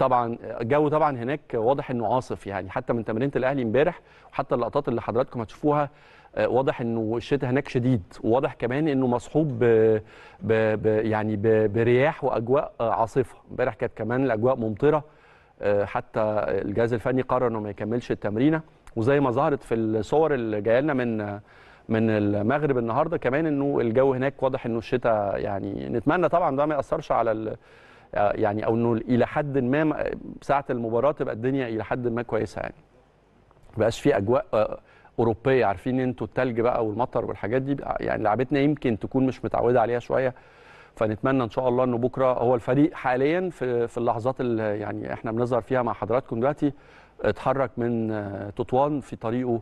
طبعا الجو طبعا هناك واضح انه عاصف يعني حتى من تمرينه الاهلي امبارح وحتى اللقطات اللي حضراتكم هتشوفوها آه، واضح انه الشتاء هناك شديد وواضح كمان انه مصحوب ب... ب... ب... يعني ب... برياح واجواء آه، عاصفه امبارح كانت كمان الاجواء ممطره آه، حتى الجهاز الفني قرر انه ما يكملش التمرينه وزي ما ظهرت في الصور اللي جايه لنا من من المغرب النهارده كمان انه الجو هناك واضح انه الشتاء يعني نتمنى طبعا ده ما ياثرش على آه، يعني او انه الى حد ما ساعه المباراه تبقى الدنيا الى حد ما كويسه يعني ما بقاش في اجواء آه، اوروبيه عارفين انتوا التلج بقى والمطر والحاجات دي يعني لعبتنا يمكن تكون مش متعوده عليها شويه فنتمنى ان شاء الله انه بكره هو الفريق حاليا في في اللحظات اللي يعني احنا بنظهر فيها مع حضراتكم دلوقتي اتحرك من آه، تطوان في طريقه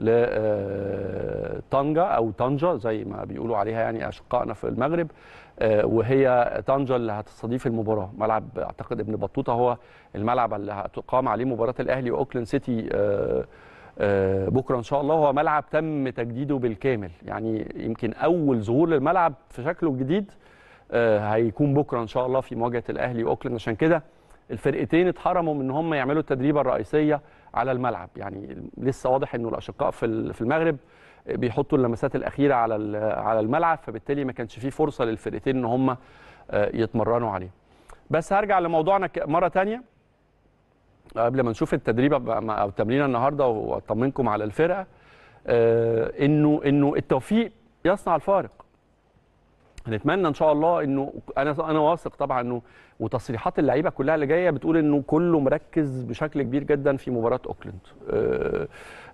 لطنجة آه، أو طنجة زي ما بيقولوا عليها يعني أشقائنا في المغرب آه، وهي طنجة اللي هتستضيف المباراة ملعب أعتقد ابن بطوطة هو الملعب اللي هتقام عليه مباراة الأهلي وأوكلاند سيتي آه، بكرة إن شاء الله هو ملعب تم تجديده بالكامل يعني يمكن أول ظهور للملعب في شكله الجديد هيكون بكرة إن شاء الله في مواجهة الأهلي وأوكلاند عشان كده الفرقتين اتحرموا من ان هم يعملوا التدريبه الرئيسيه على الملعب يعني لسه واضح انه الاشقاء في في المغرب بيحطوا اللمسات الاخيره على على الملعب فبالتالي ما كانش فيه فرصه للفرقتين ان هم آه، يتمرنوا عليه بس هرجع لموضوعنا مره ثانيه قبل ما نشوف التدريب او التمرين النهارده واطمنكم على الفرقه آه، انه انه التوفيق يصنع الفارق هنتمنى ان شاء الله انه انا انا واثق طبعا انه وتصريحات اللعيبه كلها اللي جايه بتقول انه كله مركز بشكل كبير جدا في مباراه اوكلاند آه،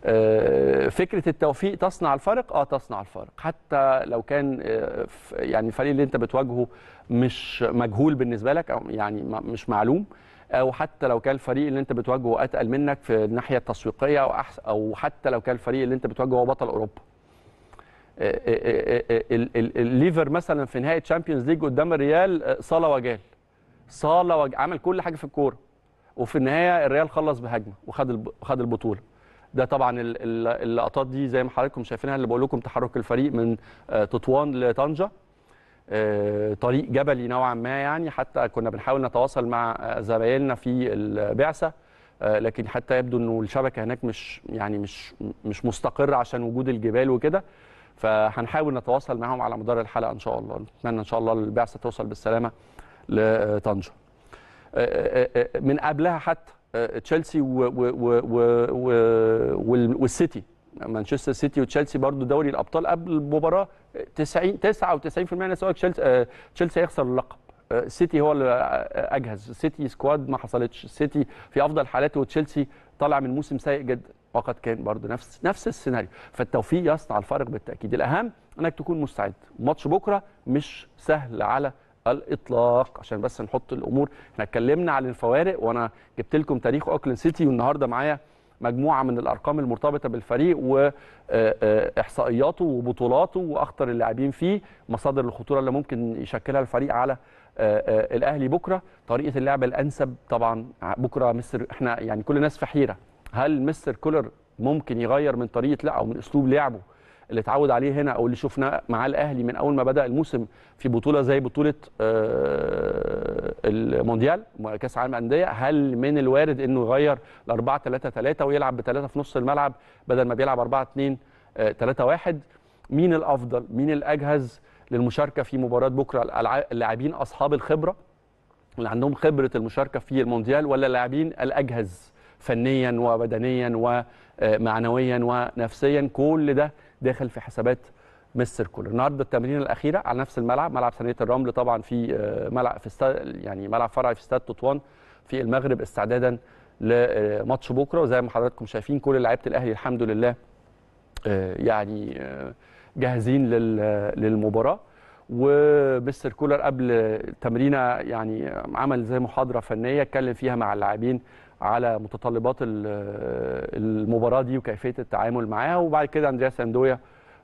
آه، فكره التوفيق تصنع الفارق اه تصنع الفارق حتى لو كان آه، يعني الفريق اللي انت بتواجهه مش مجهول بالنسبه لك او يعني مش معلوم او حتى لو كان الفريق اللي انت بتواجهه اتقل منك في الناحيه التسويقيه او او حتى لو كان الفريق اللي انت بتواجهه بطل اوروبا آه، آه، آه، الليفر مثلا في نهائي تشامبيونز ليج قدام الريال صاله وجال صاله وج... عمل كل حاجه في الكوره وفي النهايه الريال خلص بهجمه وخد وخد البطوله ده طبعا اللقطات دي زي ما حضراتكم شايفينها اللي بقول لكم تحرك الفريق من تطوان لطنجه طريق جبلي نوعا ما يعني حتى كنا بنحاول نتواصل مع زمايلنا في البعثه لكن حتى يبدو انه الشبكه هناك مش يعني مش مش مستقره عشان وجود الجبال وكده فهنحاول نتواصل معاهم على مدار الحلقه ان شاء الله نتمنى ان شاء الله البعثه توصل بالسلامه لطنجه آه، آه، آه، من قبلها حتى تشيلسي والسيتي مانشستر سيتي وتشيلسي برضو دوري الابطال قبل المباراه 90 99% الناس يقول لك تشيلسي هيخسر اللقب السيتي هو اللي اجهز السيتي سكواد ما حصلتش السيتي في افضل حالاته وتشيلسي طالع من موسم سيء جدا وقد كان برضه نفس نفس السيناريو فالتوفيق يصنع الفارق بالتاكيد الاهم انك تكون مستعد ماتش بكره مش سهل على الاطلاق عشان بس نحط الامور احنا اتكلمنا عن الفوارق وانا جبت لكم تاريخ اوكلاند سيتي والنهارده معايا مجموعه من الارقام المرتبطه بالفريق واحصائياته آه، آه، وبطولاته واخطر اللاعبين فيه مصادر الخطوره اللي ممكن يشكلها الفريق على آه، الاهلي بكره طريقه اللعب الانسب طبعا بكره مصر احنا يعني كل الناس في حيره هل مستر كولر ممكن يغير من طريقه لعبه من اسلوب لعبه اللي اتعود عليه هنا او اللي شفناه مع الاهلي من اول ما بدا الموسم في بطوله زي بطوله آه، المونديال كاس عالم الانديه هل من الوارد انه يغير ل 4 3 3 ويلعب بثلاثه في نص الملعب بدل ما بيلعب 4 2 3 1 مين الافضل مين الاجهز للمشاركه في مباراه بكره اللاعبين اصحاب الخبره اللي عندهم خبره المشاركه في المونديال ولا اللاعبين الاجهز فنيا وبدنيا ومعنويا ونفسيا كل ده داخل في حسابات مستر كولر النهارده التمرين الاخيره على نفس الملعب ملعب ثانيه الرمل طبعا في آه، ملعب في استاد يعني ملعب فرعي في استاد تطوان في المغرب استعدادا لماتش بكره وزي ما حضراتكم شايفين كل لعيبه الاهلي الحمد لله آه، يعني آه، جاهزين للمباراه ومستر كولر قبل تمرينه يعني عمل زي محاضره فنيه اتكلم فيها مع اللاعبين على متطلبات المباراه دي وكيفيه التعامل معاها وبعد كده اندرياس اندويا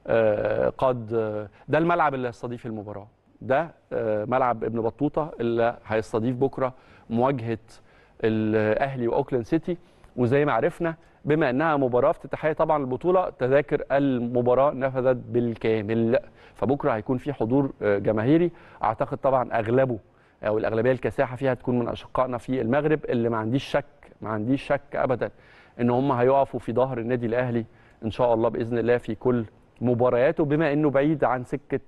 آه، قد آه، ده الملعب اللي هيستضيف المباراه ده آه، ملعب ابن بطوطه اللي هيستضيف بكره مواجهه الاهلي واوكلاند سيتي وزي ما عرفنا بما انها مباراه افتتاحيه طبعا البطوله تذاكر المباراه نفذت بالكامل فبكره هيكون في حضور جماهيري اعتقد طبعا اغلبه او الاغلبيه الكساحة فيها تكون من اشقائنا في المغرب اللي ما عنديش شك ما عنديش شك ابدا ان هم هيقفوا في ظهر النادي الاهلي ان شاء الله باذن الله في كل مبارياته بما انه بعيد عن سكه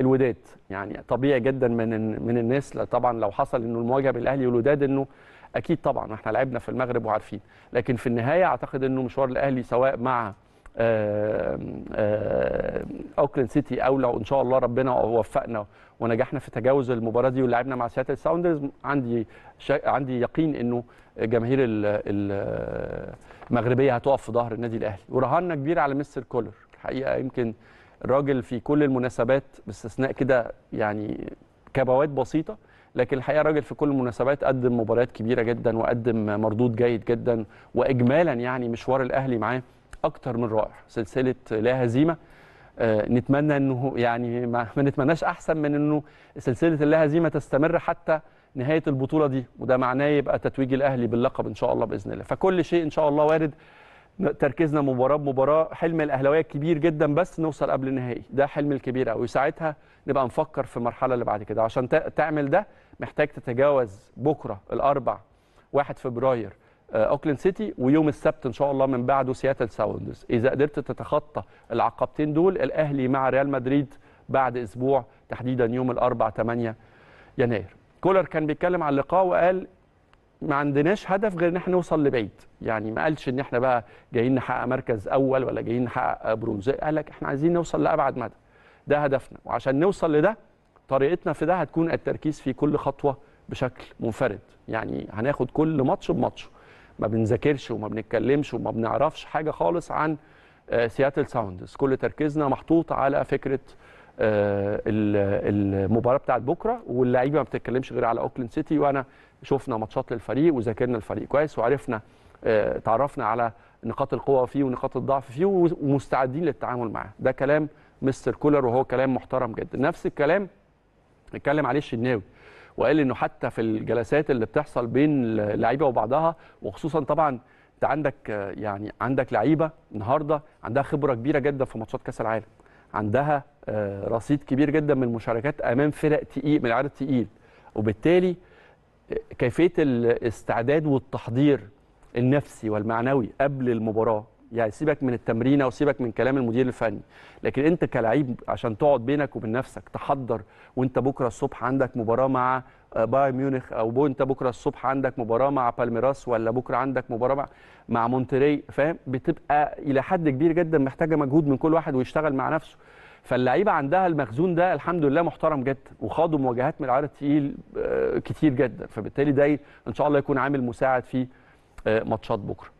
الوداد يعني طبيعي جدا من من الناس طبعا لو حصل انه المواجهه بين الاهلي والوداد انه اكيد طبعا احنا لعبنا في المغرب وعارفين لكن في النهايه اعتقد انه مشوار الاهلي سواء مع آه، آه، اوكلاند سيتي او لو ان شاء الله ربنا وفقنا ونجحنا في تجاوز المباراه دي ولعبنا مع سياتل ساوندرز عندي شا... عندي يقين انه جماهير المغربيه هتقف في ظهر النادي الاهلي ورهنا كبير على مستر كولر الحقيقه يمكن الراجل في كل المناسبات باستثناء كده يعني كبوات بسيطه لكن الحقيقه الراجل في كل المناسبات قدم مباريات كبيره جدا وقدم مردود جيد جدا واجمالا يعني مشوار الاهلي معاه اكتر من رائع سلسله لا هزيمه آه، نتمنى انه يعني ما نتمناش احسن من انه سلسله اللا هزيمه تستمر حتى نهايه البطوله دي وده معناه يبقى تتويج الاهلي باللقب ان شاء الله باذن الله فكل شيء ان شاء الله وارد تركيزنا مباراه بمباراه حلم الاهلاويه كبير جدا بس نوصل قبل النهائي ده حلم الكبير قوي ساعتها نبقى نفكر في المرحله اللي بعد كده عشان تعمل ده محتاج تتجاوز بكره الاربع 1 فبراير آه، اوكلاند سيتي ويوم السبت ان شاء الله من بعده سياتل ساوندرز اذا قدرت تتخطى العقبتين دول الاهلي مع ريال مدريد بعد اسبوع تحديدا يوم الاربع 8 يناير كولر كان بيتكلم على اللقاء وقال ما عندناش هدف غير ان احنا نوصل لبعيد يعني ما قالش ان احنا بقى جايين نحقق مركز اول ولا جايين نحقق برونز قال لك احنا عايزين نوصل لابعد مدى ده هدفنا وعشان نوصل لده طريقتنا في ده هتكون التركيز في كل خطوه بشكل منفرد يعني هناخد كل ماتش بماتش ما بنذاكرش وما بنتكلمش وما بنعرفش حاجه خالص عن سياتل آه، ساوندز كل تركيزنا محطوط على فكره آه، المباراه بتاعت بكره واللعيبه ما بتتكلمش غير على اوكلاند سيتي وانا شفنا ماتشات للفريق وذاكرنا الفريق كويس وعرفنا آه، تعرفنا على نقاط القوه فيه ونقاط الضعف فيه ومستعدين للتعامل معاه ده كلام مستر كولر وهو كلام محترم جدا نفس الكلام اتكلم عليه الشناوي وقال انه حتى في الجلسات اللي بتحصل بين اللعيبه وبعضها وخصوصا طبعا انت عندك يعني عندك لعيبه النهارده عندها خبره كبيره جدا في ماتشات كاس العالم عندها آه، رصيد كبير جدا من المشاركات امام فرق تقيل من عدد تقيل وبالتالي آه، كيفيه الاستعداد والتحضير النفسي والمعنوي قبل المباراه يعني سيبك من التمرين او سيبك من كلام المدير الفني لكن انت كلعيب عشان تقعد بينك وبين نفسك تحضر وانت بكره الصبح عندك مباراه مع آه، بايرن ميونخ او انت بكره الصبح عندك مباراه مع بالميراس ولا بكره عندك مباراه مع مع مونتري فاهم بتبقى الى حد كبير جدا محتاجه مجهود من كل واحد ويشتغل مع نفسه فاللعيبه عندها المخزون ده الحمد لله محترم جدا وخاضوا مواجهات من العيار الثقيل آه، كتير جدا فبالتالي ده ان شاء الله يكون عامل مساعد في آه، ماتشات بكره